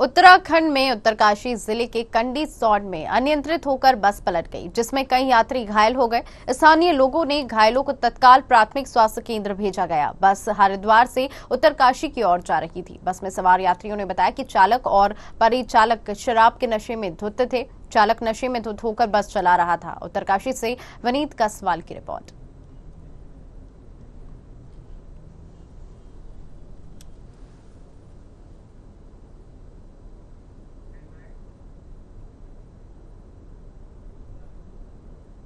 उत्तराखंड में उत्तरकाशी जिले के कंडी सौड में अनियंत्रित होकर बस पलट गई जिसमें कई यात्री घायल हो गए स्थानीय लोगों ने घायलों को तत्काल प्राथमिक स्वास्थ्य केंद्र भेजा गया बस हरिद्वार से उत्तरकाशी की ओर जा रही थी बस में सवार यात्रियों ने बताया कि चालक और परिचालक शराब के नशे में धुत थे चालक नशे में धुत होकर बस चला रहा था उत्तरकाशी से वनीत कसवाल की रिपोर्ट